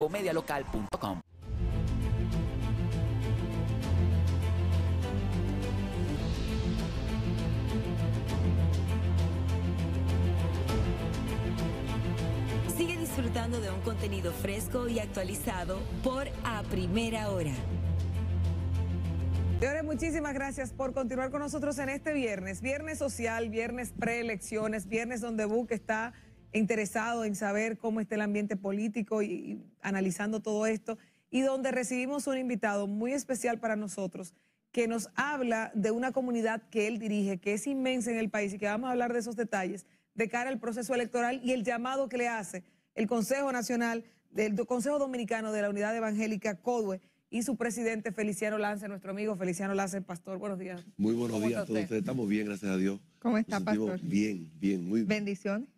comedialocal.com. Sigue disfrutando de un contenido fresco y actualizado por A Primera Hora. Señores, muchísimas gracias por continuar con nosotros en este viernes, viernes social, viernes preelecciones, viernes donde Book está interesado en saber cómo está el ambiente político y, analizando todo esto, y donde recibimos un invitado muy especial para nosotros que nos habla de una comunidad que él dirige, que es inmensa en el país y que vamos a hablar de esos detalles de cara al proceso electoral y el llamado que le hace el Consejo Nacional, del Consejo Dominicano de la Unidad Evangélica CODUE y su presidente Feliciano Lance, nuestro amigo Feliciano Lance, pastor. Buenos días. Muy buenos días a todos ustedes. Estamos bien, gracias a Dios. ¿Cómo está, pastor? Bien, bien, muy bien. Bendiciones.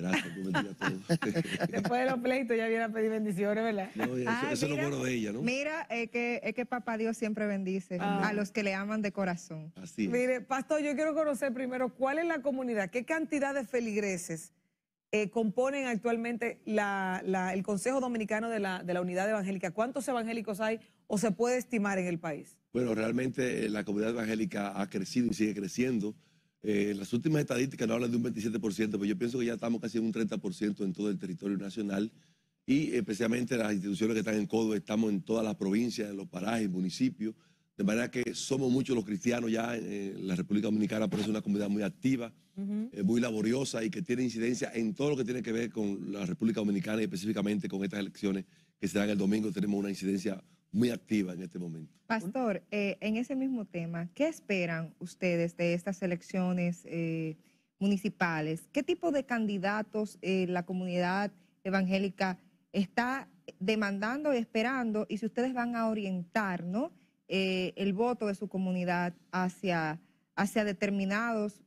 Gracias, buen a todos. Después de los pleitos ya viene a pedir bendiciones, ¿verdad? eso, ah, es lo bueno de ella, ¿no? Mira, es que, es papá Dios siempre bendice ah. a los que le aman de corazón. Así es. Mire, pastor, yo quiero conocer primero cuál es la comunidad, qué cantidad de feligreses eh, componen actualmente el Consejo Dominicano de la, Unidad Evangélica. ¿Cuántos evangélicos hay o se puede estimar en el país? Bueno, realmente eh, la comunidad evangélica ha crecido y sigue creciendo. Eh, las últimas estadísticas no hablan de un 27%, pero yo pienso que ya estamos casi en un 30% en todo el territorio nacional y especialmente las instituciones que están en Codo, estamos en todas las provincias, en los parajes, municipios, de manera que somos muchos los cristianos ya en la República Dominicana, por eso es una comunidad muy activa, eh, muy laboriosa y que tiene incidencia en todo lo que tiene que ver con la República Dominicana y específicamente con estas elecciones que serán el domingo, tenemos una incidencia muy activa en este momento. Pastor, eh, en ese mismo tema, ¿qué esperan ustedes de estas elecciones eh, municipales? ¿Qué tipo de candidatos eh, la comunidad evangélica está demandando y esperando? Y si ustedes van a orientar ¿no? el voto de su comunidad hacia, hacia determinados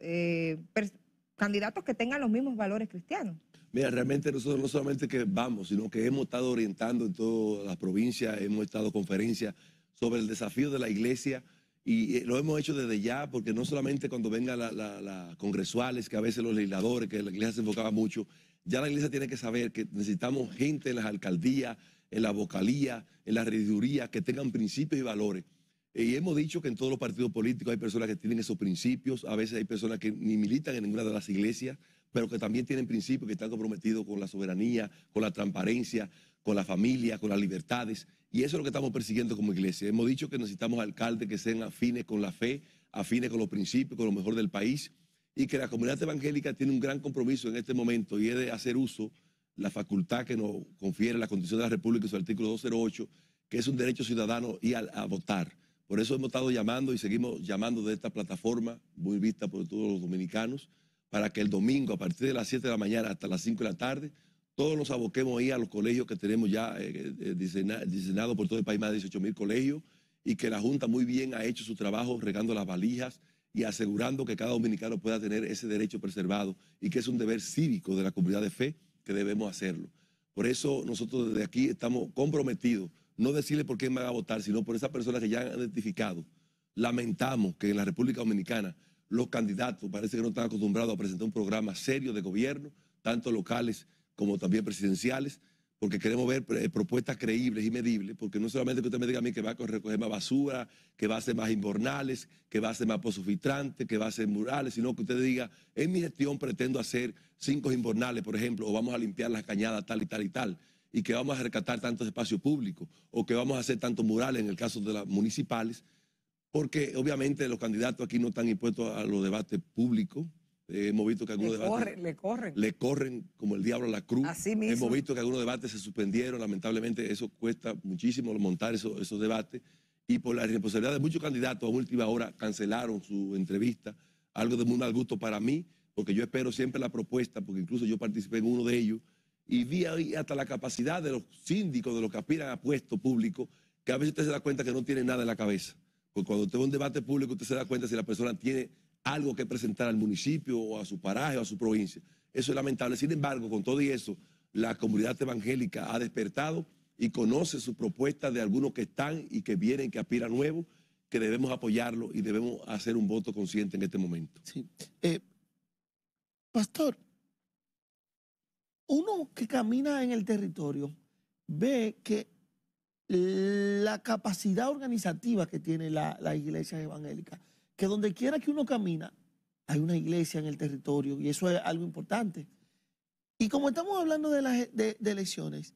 candidatos que tengan los mismos valores cristianos. Mira, realmente nosotros no solamente que vamos, sino que hemos estado orientando en todas las provincias, hemos estado conferencias sobre el desafío de la iglesia y eh, lo hemos hecho desde ya, porque no solamente cuando vengan las congresuales, que a veces los legisladores, que la iglesia se enfocaba mucho, ya la iglesia tiene que saber que necesitamos gente en las alcaldías, en la vocalía, en la regiduría, que tengan principios y valores. Eh, y hemos dicho que en todos los partidos políticos hay personas que tienen esos principios, a veces hay personas que ni militan en ninguna de las iglesias, pero que también tienen principios que están comprometidos con la soberanía, con la transparencia, con la familia, con las libertades. Y eso es lo que estamos persiguiendo como iglesia. Hemos dicho que necesitamos alcaldes que sean afines con la fe, afines con los principios, con lo mejor del país, y que la comunidad evangélica tiene un gran compromiso en este momento y es de hacer uso la facultad que nos confiere la condición de la República y su artículo 208, que es un derecho ciudadano y a, a votar. Por eso hemos estado llamando y seguimos llamando de esta plataforma, muy vista por todos los dominicanos, para que el domingo, a partir de las 7 de la mañana hasta las 5 de la tarde, todos los aboquemos ahí a los colegios que tenemos ya eh, eh, eh, diseñados por todo el país, más de 18 mil colegios, y que la Junta muy bien ha hecho su trabajo regando las valijas y asegurando que cada dominicano pueda tener ese derecho preservado y que es un deber cívico de la comunidad de fe que debemos hacerlo. Por eso nosotros desde aquí estamos comprometidos, no decirle por quién van a votar, sino por esas personas que ya han identificado. Lamentamos que en la República Dominicana los candidatos parece que no están acostumbrados a presentar un programa serio de gobierno, tanto locales como también presidenciales, porque queremos ver eh, propuestas creíbles y medibles, porque no solamente que usted me diga a mí que va a recoger más basura, que va a hacer más invernales, que va a hacer más pozos filtrantes, que va a hacer murales, sino que usted diga, en mi gestión pretendo hacer cinco invernales, por ejemplo, o vamos a limpiar las cañadas tal y tal y tal y que vamos a rescatar tantos espacios públicos o que vamos a hacer tantos murales en el caso de las municipales porque obviamente los candidatos aquí no están impuestos a los debates públicos. Eh, hemos visto que algunos le debates. le corren. Le corren como el diablo a la cruz. Así mismo. Hemos visto que algunos debates se suspendieron. Lamentablemente, eso cuesta muchísimo montar esos, debates. Y por la responsabilidad de muchos candidatos, a última hora cancelaron su entrevista. Algo de muy mal gusto para mí, porque yo espero siempre la propuesta, porque incluso yo participé en uno de ellos. Y vi ahí hasta la capacidad de los síndicos, de los que aspiran a puestos público que a veces usted se da cuenta que no tienen nada en la cabeza porque cuando usted ve un debate público, usted se da cuenta si la persona tiene algo que presentar al municipio o a su paraje o a su provincia. Eso es lamentable. Sin embargo, con todo y eso, la comunidad evangélica ha despertado y conoce su propuesta de algunos que están y que vienen, que aspiran nuevo, que debemos apoyarlo y debemos hacer un voto consciente en este momento. Sí. Eh, pastor, uno que camina en el territorio ve que la capacidad organizativa que tiene la, iglesia evangélica, que donde quiera que uno camina, hay una iglesia en el territorio y eso es algo importante. Y como estamos hablando de, las de, elecciones,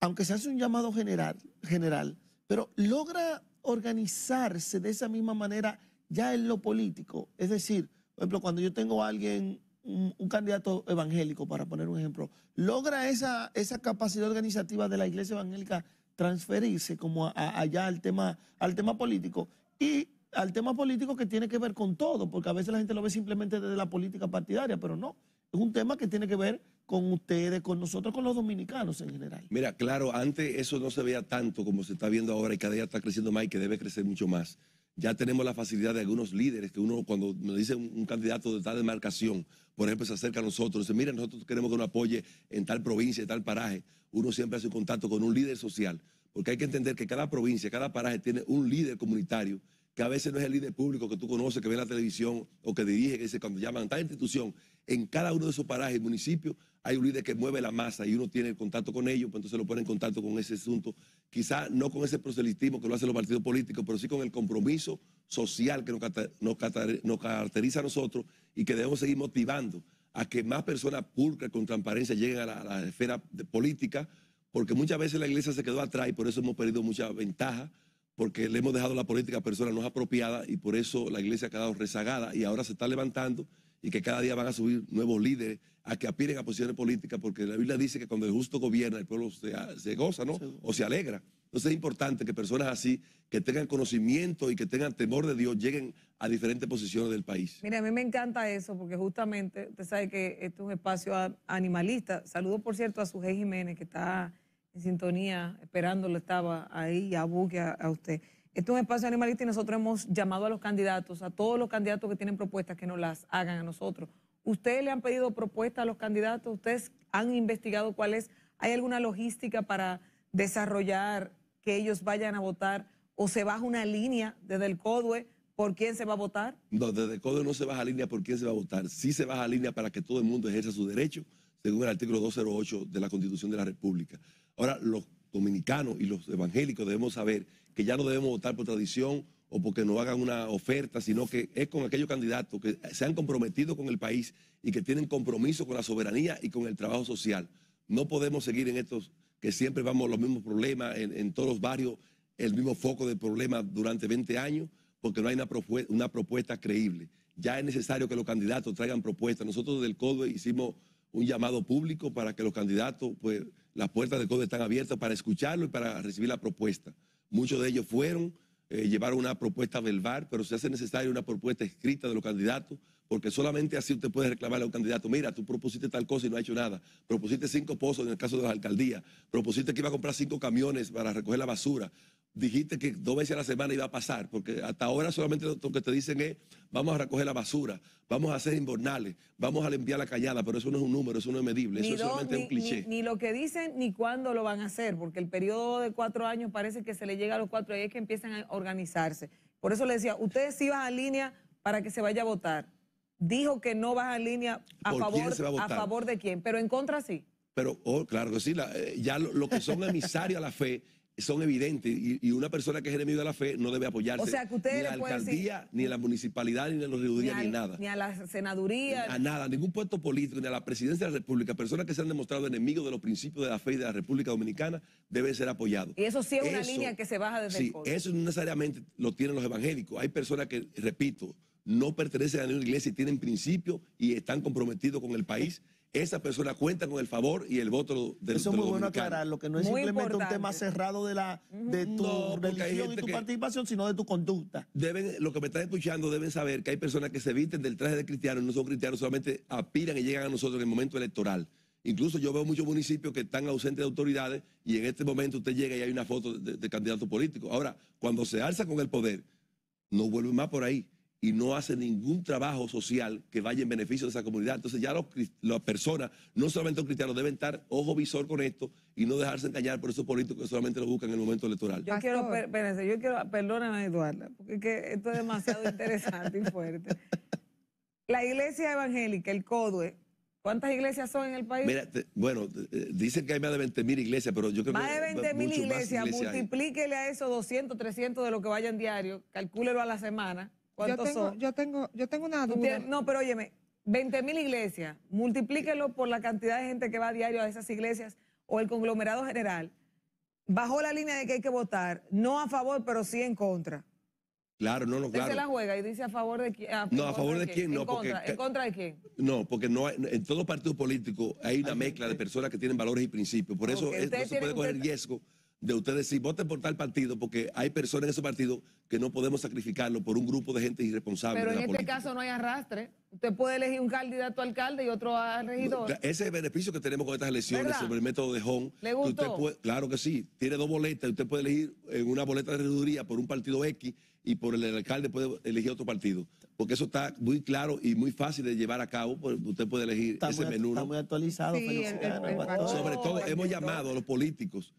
aunque se hace un llamado general, general, pero logra organizarse de esa misma manera ya en lo político. Es decir, por ejemplo, cuando yo tengo a alguien, un, un candidato evangélico, para poner un ejemplo, logra esa, esa capacidad organizativa de la iglesia evangélica transferirse como allá al tema, al tema político y al tema político que tiene que ver con todo, porque a veces la gente lo ve simplemente desde la política partidaria, pero no, es un tema que tiene que ver con ustedes, con nosotros, con los dominicanos en general. Mira, claro, antes eso no se veía tanto como se está viendo ahora y cada día está creciendo más y que debe crecer mucho más ya tenemos la facilidad de algunos líderes que uno cuando me dice un, candidato de tal demarcación, por ejemplo, se acerca a nosotros, dice, mira, nosotros queremos que nos apoye en tal provincia, en tal paraje. Uno siempre hace un contacto con un líder social, porque hay que entender que cada provincia, cada paraje tiene un líder comunitario que a veces no es el líder público que tú conoces, que ve en la televisión o que dirige, que dice, cuando llaman a tal institución, en cada uno de esos parajes, municipios, hay un líder que mueve la masa y uno tiene el contacto con ellos, pues entonces lo pone en contacto con ese asunto. Quizás no con ese proselitismo que lo hacen los partidos políticos, pero sí con el compromiso social que nos, caracteriza a nosotros y que debemos seguir motivando a que más personas pulcras con transparencia lleguen a la, esfera política, porque muchas veces la iglesia se quedó atrás y por eso hemos perdido mucha ventaja porque le hemos dejado la política a personas no apropiadas y por eso la iglesia ha quedado rezagada y ahora se está levantando y que cada día van a subir nuevos líderes a que aspiren a posiciones políticas, porque la Biblia dice que cuando el justo gobierna, el pueblo se, goza, ¿no? O se alegra. Entonces es importante que personas así, que tengan conocimiento y que tengan temor de Dios, lleguen a diferentes posiciones del país. Mira, a mí me encanta eso, porque justamente, usted sabe que este es un espacio animalista. Saludo, por cierto, a jefe Jiménez, que está en sintonía, esperándolo, estaba ahí, a a, usted. Este es un espacio animalista y nosotros hemos llamado a los candidatos, a todos los candidatos que tienen propuestas, que nos las hagan a nosotros. ¿Ustedes le han pedido propuestas a los candidatos? ¿Ustedes han investigado cuál es? ¿Hay alguna logística para desarrollar que ellos vayan a votar? ¿O se baja una línea desde el CODUE por quién se va a votar? No, desde el CODUE no se baja línea por quién se va a votar. Sí se baja línea para que todo el mundo ejerza su derecho, según el artículo 208 de la Constitución de la República. Ahora, los dominicanos y los evangélicos debemos saber que ya no debemos votar por tradición o porque nos hagan una oferta, sino que es con aquellos candidatos que se han comprometido con el país y que tienen compromiso con la soberanía y con el trabajo social. No podemos seguir en estos que siempre vamos los mismos problemas, en, todos los barrios el mismo foco de problemas durante 20 años, porque no hay una propuesta, creíble. Ya es necesario que los candidatos traigan propuestas. Nosotros del CODE hicimos un llamado público para que los candidatos pues, las puertas del CODE están abiertas para escucharlo y para recibir la propuesta. Muchos de ellos fueron, eh, llevaron una propuesta del pero se hace necesaria una propuesta escrita de los candidatos, porque solamente así usted puede reclamarle a un candidato, mira, tú propusiste tal cosa y no ha hecho nada, propusiste cinco pozos en el caso de las alcaldías, propusiste que iba a comprar cinco camiones para recoger la basura, dijiste que dos veces a la semana iba a pasar, porque hasta ahora solamente lo que te dicen es, vamos a recoger la basura, vamos a hacer invernales, vamos a limpiar la callada, pero eso no es un número, eso no es medible, eso es solamente un cliché. Ni, lo que dicen ni cuándo lo van a hacer, porque el periodo de cuatro años parece que se le llega a los cuatro y es que empiezan a organizarse. Por eso le decía, ustedes sí van a línea para que se vaya a votar. Dijo que no vas a línea a, favor, a, favor de quién, pero en contra sí. Pero, oh, claro que sí, eh, ya lo, que son emisarios a la fe son evidentes y, una persona que es enemigo de la fe no debe apoyarse. O sea, que ni a la alcaldía, ni a la municipalidad, ni a los judíos, ni, nada. Ni a la senaduría. Ni a nada, ningún puesto político, ni a la presidencia de la República. Personas que se han demostrado enemigos de los principios de la fe y de la República Dominicana deben ser apoyados. Y eso sí es una línea que se baja desde el Sí, Eso no necesariamente lo tienen los evangélicos. Hay personas que, repito, no pertenecen a ninguna iglesia y tienen principios y están comprometidos con el país esa persona cuenta con el favor y el voto del Eso es muy bueno aclararlo, lo que no es simplemente un tema cerrado de la tu religión y tu participación, sino de tu conducta. Deben, lo que me están escuchando deben saber que hay personas que se visten del traje de cristianos, no son cristianos, solamente aspiran y llegan a nosotros en el momento electoral. Incluso yo veo muchos municipios que están ausentes de autoridades y en este momento usted llega y hay una foto de, de candidato político. Ahora, cuando se alza con el poder, no vuelve más por ahí y no hace ningún trabajo social que vaya en beneficio de esa comunidad. Entonces ya las personas, no solamente los cristianos, deben estar ojo visor con esto y no dejarse engañar por esos políticos que solamente lo buscan en el momento electoral. Yo quiero, espérense, yo quiero, perdóname Eduardo, porque esto es demasiado interesante y fuerte. La iglesia evangélica, el CODUE, ¿Cuántas iglesias son en el país? Mira, bueno, eh, dicen que hay más de 20.000 iglesias, pero yo creo que. más de 20.000 iglesias, multiplíquele a eso 200, 300 de lo que vayan diario, calcúlelo a la semana yo tengo, Yo tengo, una duda. No, pero óyeme, 20 mil iglesias, multiplíquelo por la cantidad de gente que va a diario a esas iglesias o el conglomerado general. bajo la línea de que hay que votar, no a favor, pero sí en contra. Claro, no, lo se la juega y dice a favor de quién. No, a favor de, quién, no. porque, contra, de quién? No, porque en todo partido político hay una mezcla de personas que tienen valores y principios. Por eso no se puede coger riesgo de ustedes, decir, voten por tal partido, porque hay personas en ese partido que no podemos sacrificarlo por un grupo de gente irresponsable. Pero en este caso no hay arrastre. Usted puede elegir un candidato alcalde y otro a regidor. ese es el beneficio que tenemos con estas elecciones sobre el método de Hon. ¿Le gustó? claro que sí. Tiene dos boletas. Usted puede elegir en una boleta de regiduría por un partido X y por el, alcalde puede elegir otro partido. Porque eso está muy claro y muy fácil de llevar a cabo. Pues, usted puede elegir ese menú. Está muy actualizado. sobre todo, hemos llamado a los políticos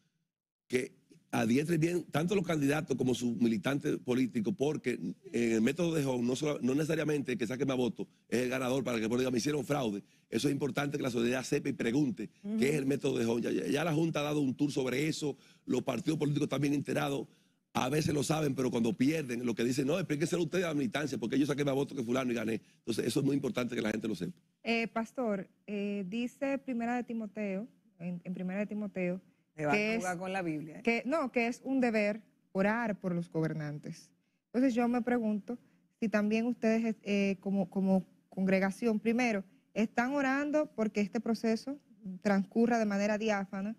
que adiestren bien tanto los candidatos como sus militantes políticos, porque el método de John no, no necesariamente el que saque más votos es el ganador para que por me hicieron fraude. Eso es importante que la sociedad sepa y pregunte qué es el método de John Ya, la Junta ha dado un tour sobre eso, los partidos políticos también enterados. A veces lo saben, pero cuando pierden, lo que dicen, no, ser ustedes a la militancia, porque yo saqué más votos que fulano y gané. Entonces, eso es muy importante que la gente lo sepa. Eh, pastor, eh, dice Primera de Timoteo, en Primera de Timoteo, que con la Biblia. ¿eh? Que, no, que es un deber orar por los gobernantes. Entonces yo me pregunto si también ustedes eh, eh, como, como congregación, primero, están orando porque este proceso transcurra de manera diáfana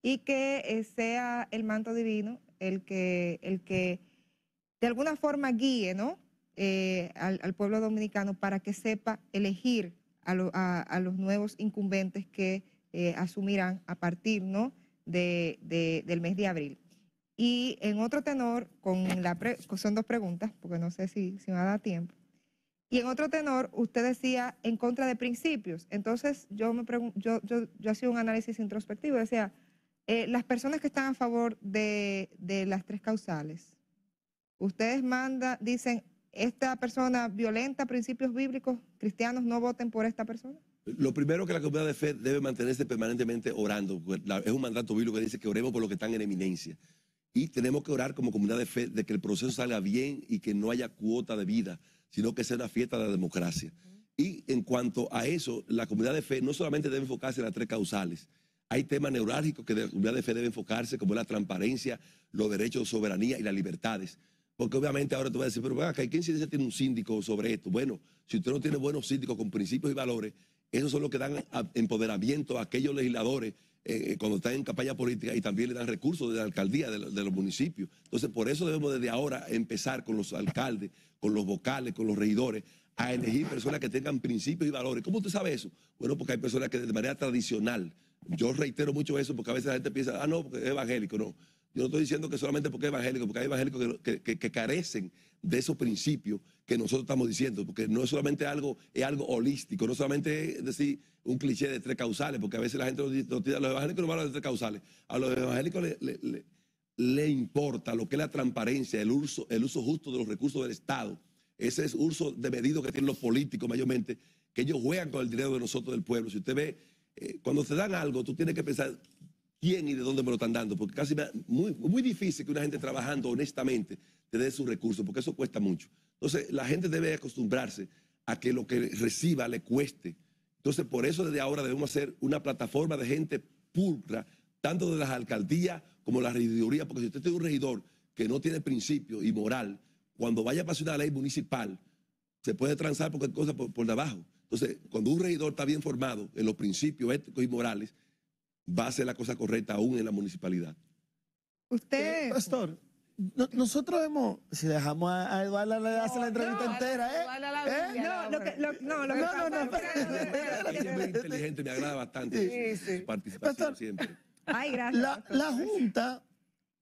y que sea el manto divino el que, el que de alguna forma guíe ¿no? al, pueblo dominicano para que sepa elegir a, los nuevos incumbentes que asumirán a partir ¿no? del mes de abril. Y en otro tenor, con son dos preguntas, porque no sé si, si me va a tiempo. Y en otro tenor, usted decía en contra de principios. Entonces, yo, me yo, yo, hacía un análisis introspectivo. Decía, eh, las personas que están a favor de, de las tres causales, ustedes manda dicen, esta persona violenta principios bíblicos, cristianos no voten por esta persona. Lo primero que la comunidad de fe debe mantenerse permanentemente orando. Pues, es un mandato bíblico que dice que oremos por los que están en eminencia. Y tenemos que orar como comunidad de fe de que el proceso salga bien y que no haya cuota de vida, sino que sea una fiesta de la democracia. Y en cuanto a eso, la comunidad de fe no solamente debe enfocarse en las tres causales. Hay temas neurálgicos que la comunidad de fe debe enfocarse, como la transparencia, los derechos, de soberanía y las libertades. Porque obviamente ahora tú vas a decir, pero acá, ¿quién se tiene un síndico sobre esto? Bueno, si usted no tiene buenos síndicos con principios y valores, esos son los que dan empoderamiento a aquellos legisladores eh, eh, cuando están en campaña política y también le dan recursos de la alcaldía, de, los municipios. Entonces, por eso debemos desde ahora empezar con los alcaldes, con los vocales, con los regidores, a elegir personas que tengan principios y valores. ¿Cómo usted sabe eso? Bueno, porque hay personas que de manera tradicional, yo reitero mucho eso porque a veces la gente piensa, ah, no, porque es evangélico, no. Yo no estoy diciendo que solamente porque es evangélico, porque hay evangélicos que carecen de esos principios que nosotros estamos diciendo, porque no es solamente algo, es algo holístico, no solamente es decir un cliché de tres causales, porque a veces la gente nos dice, a los evangélicos no hablan de tres causales, a los evangélicos le, importa lo que es la transparencia, el uso, el uso justo de los recursos del Estado, ese es uso de medido que tienen los políticos mayormente, que ellos juegan con el dinero de nosotros del pueblo. Si usted ve, eh, cuando te dan algo, tú tienes que pensar, quién y de dónde me lo están dando, porque casi es muy, muy difícil que una gente trabajando honestamente te dé sus recursos, porque eso cuesta mucho. Entonces, la gente debe acostumbrarse a que lo que reciba le cueste. Entonces, por eso desde ahora debemos hacer una plataforma de gente pulcra, tanto de las alcaldías como de las regidorías, porque si usted tiene un regidor que no tiene principio y moral, cuando vaya a pasar una ley municipal, se puede transar cualquier cosa por, por debajo. Entonces, cuando un regidor está bien formado en los principios éticos y morales, va a ser la cosa correcta aún en la municipalidad. Usted, eh, pastor, nosotros hemos, si dejamos a, Eduardo le hace la entrevista entera, ¿eh? No, no, no, no, Es muy inteligente, me agrada bastante sí, sí. participación siempre. Ay, gracias. La, Junta,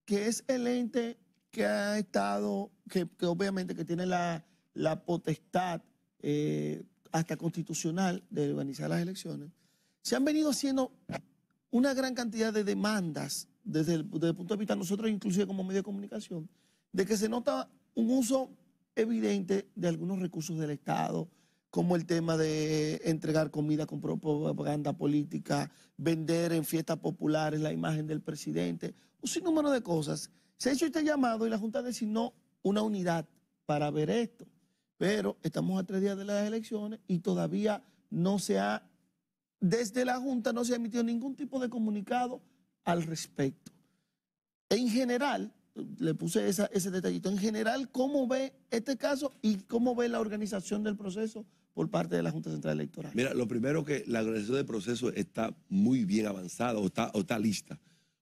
que es el ente que ha estado, que, que obviamente que tiene la, la potestad eh, hasta constitucional de organizar las elecciones, se han venido haciendo una gran cantidad de demandas desde el, punto de vista de nosotros, inclusive como medio de comunicación, de que se nota un uso evidente de algunos recursos del Estado, como el tema de entregar comida con propaganda política, vender en fiestas populares la imagen del presidente, un sinnúmero de cosas. Se ha hecho este llamado y la Junta designó una unidad para ver esto, pero estamos a tres días de las elecciones y todavía no se ha, desde la Junta no se ha emitido ningún tipo de comunicado al respecto. En general, le puse ese detallito, en general, ¿cómo ve este caso y cómo ve la organización del proceso por parte de la Junta Central Electoral? Mira, lo primero que la organización del proceso está muy bien avanzada o está, está lista,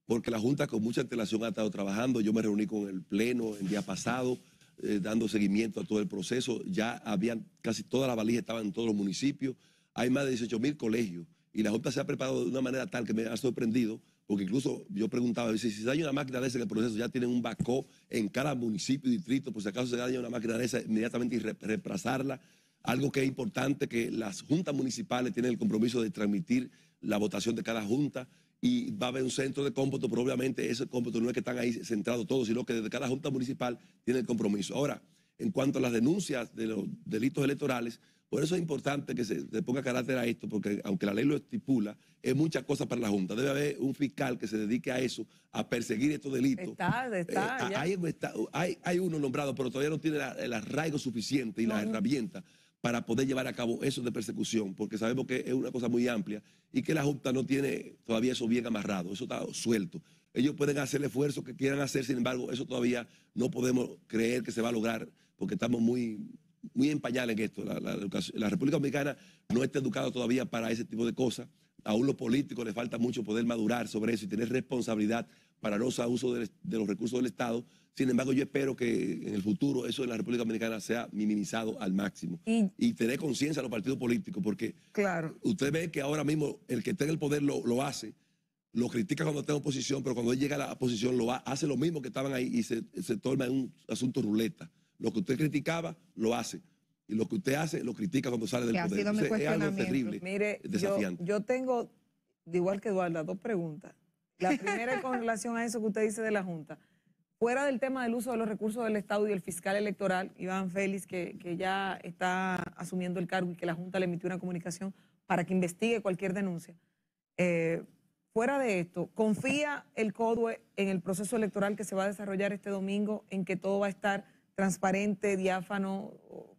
porque la Junta con mucha antelación ha estado trabajando, yo me reuní con el Pleno el día pasado. Eh, dando seguimiento a todo el proceso, ya habían casi todas las valijas estaban en todos los municipios, hay más de 18 mil colegios y la Junta se ha preparado de una manera tal que me ha sorprendido porque incluso yo preguntaba, si se daña una máquina de esa en el proceso, ya tienen un bacó en cada municipio y distrito, por si acaso se daña una máquina de esa, inmediatamente y reemplazarla. Algo que es importante, que las juntas municipales tienen el compromiso de transmitir la votación de cada junta y va a haber un centro de cómputo, pero obviamente ese cómputo no es que están ahí centrados todos, sino que desde cada junta municipal tiene el compromiso. Ahora, en cuanto a las denuncias de los delitos electorales, por eso es importante que se, ponga carácter a esto, porque aunque la ley lo estipula, es muchas cosas para la Junta. Debe haber un fiscal que se dedique a eso, a perseguir estos delitos. Está, está, eh, hay, uno nombrado, pero todavía no tiene el arraigo suficiente y las herramientas para poder llevar a cabo eso de persecución, porque sabemos que es una cosa muy amplia y que la Junta no tiene todavía eso bien amarrado, eso está suelto. Ellos pueden hacer el esfuerzo que quieran hacer, sin embargo, eso todavía no podemos creer que se va a lograr, porque estamos muy muy empañada en esto. La, República Dominicana no está educada todavía para ese tipo de cosas. Aún los políticos le falta mucho poder madurar sobre eso y tener responsabilidad para no usar uso de, los recursos del Estado. Sin embargo, yo espero que en el futuro eso de la República Dominicana sea minimizado al máximo. Y, tener conciencia a los partidos políticos, porque claro. usted ve que ahora mismo el que está en el poder lo, hace, lo critica cuando está en oposición, pero cuando él llega a la oposición lo hace lo mismo que estaban ahí y se, se torna en un asunto ruleta. Lo que usted criticaba, lo hace. Y lo que usted hace, lo critica cuando sale del poder. es algo terrible, desafiante. Yo, yo tengo, igual que Eduardo, dos preguntas. La primera con relación a eso que usted dice de la Junta. Fuera del tema del uso de los recursos del Estado y el fiscal electoral, Iván Félix, que, ya está asumiendo el cargo y que la Junta le emitió una comunicación para que investigue cualquier denuncia. Eh, fuera de esto, ¿confía el CODUE en el proceso electoral que se va a desarrollar este domingo, en que todo va a estar transparente, diáfano,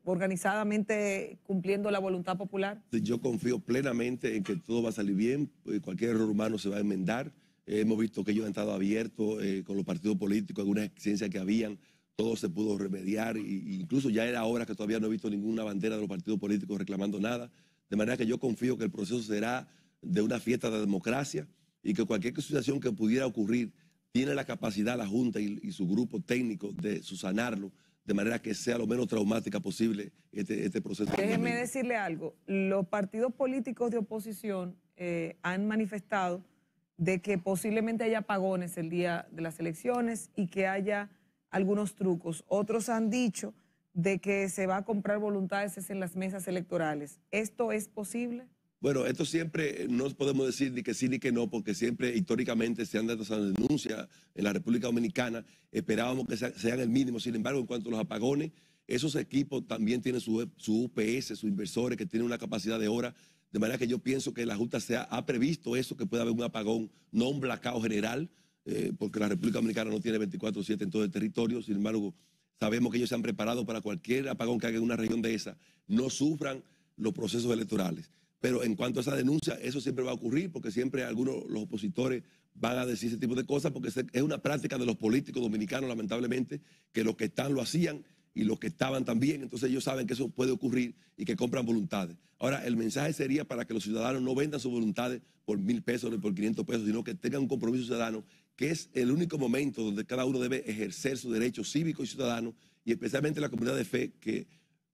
organizadamente cumpliendo la voluntad popular? Yo confío plenamente en que todo va a salir bien, eh, cualquier error humano se va a enmendar. hemos visto que ellos han estado abiertos eh, con los partidos políticos, algunas exigencias que habían, todo se pudo remediar, incluso ya era hora que todavía no he visto ninguna bandera de los partidos políticos reclamando nada. De manera que yo confío que el proceso será de una fiesta de democracia y que cualquier situación que pudiera ocurrir tiene la capacidad la Junta y, su grupo técnico de susanarlo de manera que sea lo menos traumática posible este, este, proceso. Déjeme decirle algo, los partidos políticos de oposición eh, han manifestado de que posiblemente haya apagones el día de las elecciones y que haya algunos trucos. Otros han dicho de que se va a comprar voluntades en las mesas electorales. ¿Esto es posible? Bueno, esto siempre no podemos decir ni que sí ni que no, porque siempre históricamente se han dado esas denuncias en la República Dominicana. Esperábamos que sean el mínimo. Sin embargo, en cuanto a los apagones, esos equipos también tienen su, UPS, sus inversores, que tienen una capacidad de hora. De manera que yo pienso que la Junta se ha, previsto eso, que pueda haber un apagón, no un blackout general, eh, porque la República Dominicana no tiene 24-7 en todo el territorio. Sin embargo, sabemos que ellos se han preparado para cualquier apagón que haga en una región de esa, no sufran los procesos electorales. Pero en cuanto a esa denuncia, eso siempre va a ocurrir porque siempre algunos, los opositores, van a decir ese tipo de cosas porque es una práctica de los políticos dominicanos, lamentablemente, que los que están lo hacían y los que estaban también. Entonces ellos saben que eso puede ocurrir y que compran voluntades. Ahora, el mensaje sería para que los ciudadanos no vendan sus voluntades por mil pesos ni por 500 pesos, sino que tengan un compromiso ciudadano, que es el único momento donde cada uno debe ejercer su derecho cívico y ciudadano, y especialmente la comunidad de fe, que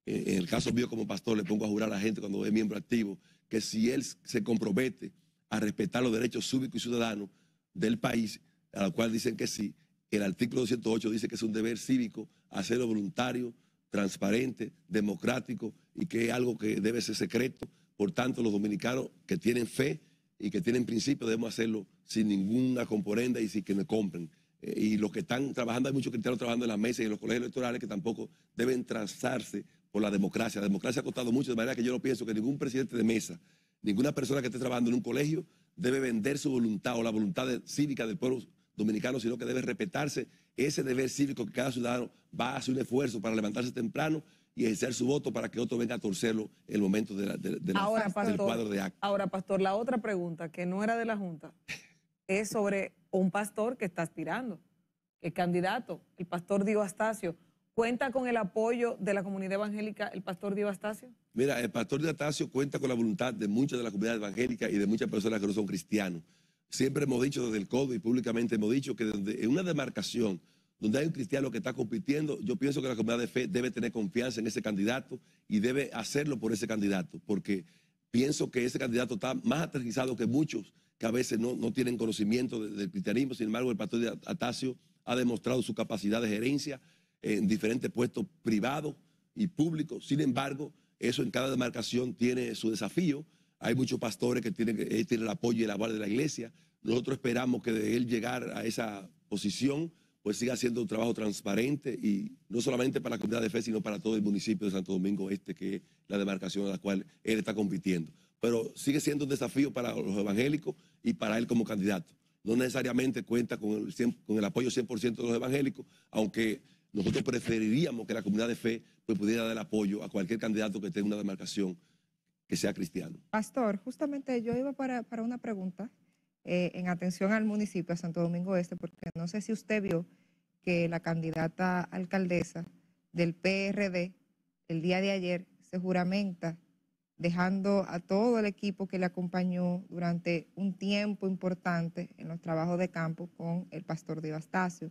eh, en el caso mío como pastor le pongo a jurar a la gente cuando es miembro activo que si él se compromete a respetar los derechos cívicos y ciudadanos del país, a lo cual dicen que sí, el artículo 208 dice que es un deber cívico hacerlo voluntario, transparente, democrático y que es algo que debe ser secreto. Por tanto, los dominicanos que tienen fe y que tienen principio debemos hacerlo sin ninguna componenda y sin que nos compren. Eh, y los que están trabajando, hay muchos cristianos trabajando en las mesas y en los colegios electorales que tampoco deben trazarse la democracia. La democracia ha costado mucho, de manera que yo no pienso que ningún presidente de mesa, ninguna persona que esté trabajando en un colegio, debe vender su voluntad o la voluntad cívica del pueblo dominicano, sino que debe respetarse ese deber cívico que cada ciudadano va a hacer un esfuerzo para levantarse temprano y ejercer su voto para que otro venga a torcerlo en el momento de del cuadro de acto. Ahora, pastor, la otra pregunta, que no era de la Junta, es sobre un pastor que está aspirando, el candidato, el pastor Diego Astacio. ¿Cuenta con el apoyo de la comunidad evangélica el pastor Diego Astacio? Mira, el pastor Diego Astacio cuenta con la voluntad de muchas de la comunidad evangélica y de muchas personas que no son cristianos. Siempre hemos dicho desde el CODO y públicamente hemos dicho que en una demarcación donde hay un cristiano que está compitiendo, yo pienso que la comunidad de fe debe tener confianza en ese candidato y debe hacerlo por ese candidato, porque pienso que ese candidato está más aterrizado que muchos que a veces no, tienen conocimiento del cristianismo. Sin embargo, el pastor Atacio ha demostrado su capacidad de gerencia, en diferentes puestos privados y públicos. Sin embargo, eso en cada demarcación tiene su desafío. Hay muchos pastores que tienen, el apoyo y el aval de la iglesia. Nosotros esperamos que de él llegar a esa posición, pues siga haciendo un trabajo transparente y no solamente para la comunidad de fe, sino para todo el municipio de Santo Domingo Este, que es la demarcación a la cual él está compitiendo. Pero sigue siendo un desafío para los evangélicos y para él como candidato. No necesariamente cuenta con con el apoyo 100% de los evangélicos, aunque nosotros preferiríamos que la comunidad de fe pues, pudiera dar apoyo a cualquier candidato que tenga una demarcación que sea cristiano. Pastor, justamente yo iba para, una pregunta eh, en atención al municipio, de Santo Domingo Este, porque no sé si usted vio que la candidata alcaldesa del PRD el día de ayer se juramenta dejando a todo el equipo que le acompañó durante un tiempo importante en los trabajos de campo con el pastor Divastacio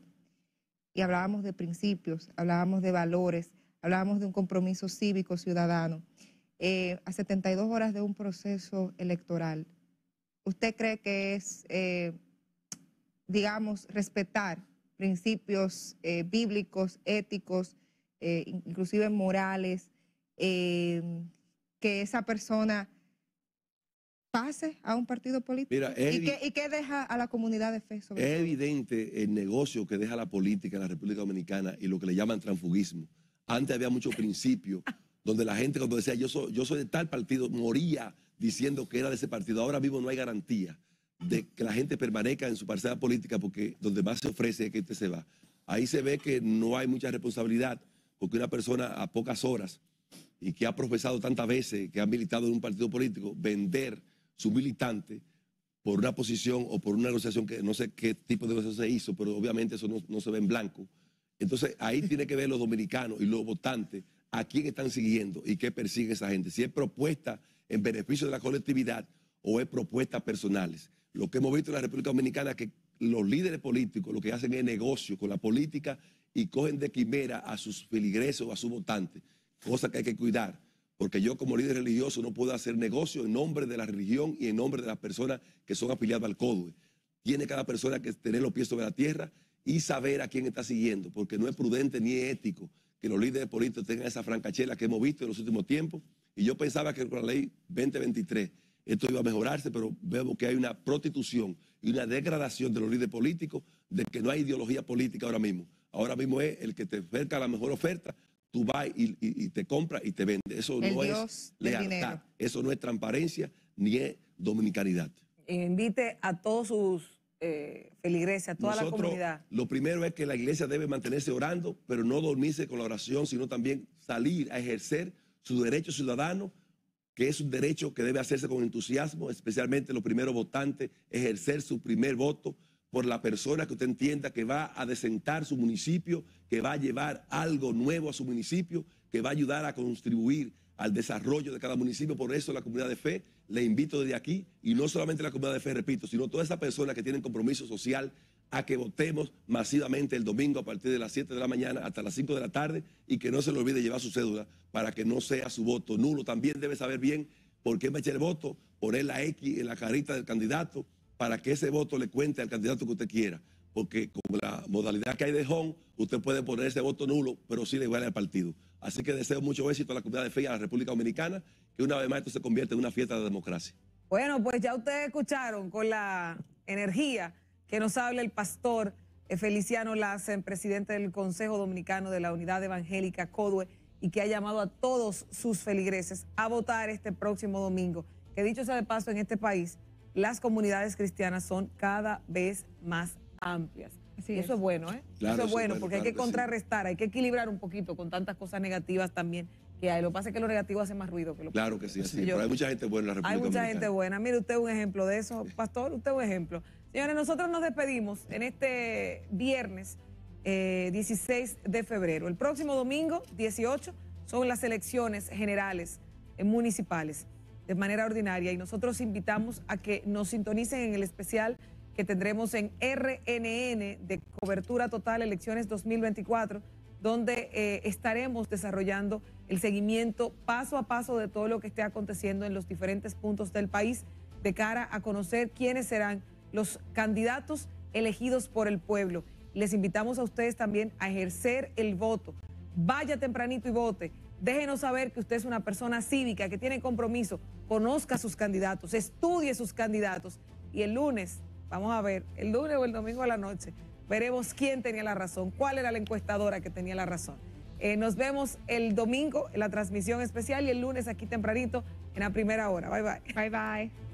y hablábamos de principios, hablábamos de valores, hablábamos de un compromiso cívico ciudadano. Eh, a 72 horas de un proceso electoral, ¿usted cree que es, eh, digamos, respetar principios eh, bíblicos, éticos, inclusive morales, que esa persona pase a un partido político? ¿Y, qué, deja a la comunidad de fe Es evidente el negocio que deja la política en la República Dominicana y lo que le llaman transfugismo. Antes había muchos principios donde la gente cuando decía yo soy, yo soy de tal partido moría diciendo que era de ese partido. Ahora mismo no hay garantía de que la gente permanezca en su parcela política porque donde más se ofrece es que este se va. Ahí se ve que no hay mucha responsabilidad porque una persona a pocas horas y que ha profesado tantas veces, que ha militado en un partido político, vender su militante, por una posición o por una negociación que no sé qué tipo de negociación se hizo, pero obviamente eso no, se ve en blanco. Entonces ahí tiene que ver los dominicanos y los votantes a quién están siguiendo y qué persigue esa gente. Si es propuesta en beneficio de la colectividad o es propuesta personales. Lo que hemos visto en la República Dominicana es que los líderes políticos lo que hacen es negocio con la política y cogen de quimera a sus feligresos o a sus votantes, cosa que hay que cuidar. Porque yo como líder religioso no puedo hacer negocio en nombre de la religión y en nombre de las personas que son afiliadas al CODUE. Tiene cada persona que tener los pies sobre la tierra y saber a quién está siguiendo, porque no es prudente ni ético que los líderes políticos tengan esa francachela que hemos visto en los últimos tiempos. Y yo pensaba que con la ley 2023 esto iba a mejorarse, pero vemos que hay una prostitución y una degradación de los líderes políticos, de que no hay ideología política ahora mismo. Ahora mismo es el que te acerca la mejor oferta, tú vas y, te compras y te vende. Eso no es lealtad, eso no es transparencia ni es dominicanidad. Invite a todos sus eh, feligreses, a toda la comunidad. Lo primero es que la iglesia debe mantenerse orando, pero no dormirse con la oración, sino también salir a ejercer su derecho ciudadano que es un derecho que debe hacerse con entusiasmo, especialmente los primeros votantes, ejercer su primer voto, por la persona que usted entienda que va a desentar su municipio, que va a llevar algo nuevo a su municipio, que va a ayudar a contribuir al desarrollo de cada municipio. Por eso la comunidad de fe, le invito desde aquí, y no solamente la comunidad de fe, repito, sino todas esas personas que tienen compromiso social, a que votemos masivamente el domingo a partir de las 7 de la mañana hasta las 5 de la tarde y que no se le olvide llevar su cédula para que no sea su voto nulo. También debe saber bien por qué me a el voto, poner la X en la carita del candidato para que ese voto le cuente al candidato que usted quiera. Porque con la modalidad que hay de home, usted puede poner ese voto nulo, pero sí le vale al partido. Así que deseo mucho éxito a la comunidad de fe y a la República Dominicana, que una vez más esto se convierte en una fiesta de democracia. Bueno, pues ya ustedes escucharon con la energía que nos habla el pastor eh, Feliciano Lassen, presidente del Consejo Dominicano de la Unidad Evangélica Codue, y que ha llamado a todos sus feligreses a votar este próximo domingo. Que dicho sea de paso, en este país las comunidades cristianas son cada vez más amplias. ¿eh? eso es. bueno, ¿eh? eso es bueno, porque hay que contrarrestar, hay que equilibrar un poquito con tantas cosas negativas también que hay. Lo que pasa es que lo negativo hace más ruido que lo Claro que sí, sí, pero hay mucha gente buena en la República Hay mucha gente buena. Mire usted un ejemplo de eso, Pastor, usted un ejemplo. Señores, nosotros nos despedimos en este viernes 16 eh, de febrero. El próximo domingo, 18, son las elecciones generales eh, municipales de manera ordinaria y nosotros invitamos a que nos sintonicen en el especial que tendremos en RNN de cobertura total elecciones 2024, donde eh, estaremos desarrollando el seguimiento paso a paso de todo lo que esté aconteciendo en los diferentes puntos del país de cara a conocer quiénes serán los candidatos elegidos por el pueblo. Les invitamos a ustedes también a ejercer el voto. Vaya tempranito y vote Déjenos saber que usted es una persona cívica, que tiene compromiso, conozca a sus candidatos, estudie sus candidatos. Y el lunes, vamos a ver, el lunes o el domingo a la noche, veremos quién tenía la razón, cuál era la encuestadora que tenía la razón. Eh, nos vemos el domingo en la transmisión especial y el lunes aquí tempranito en la primera hora. Bye bye. Bye bye.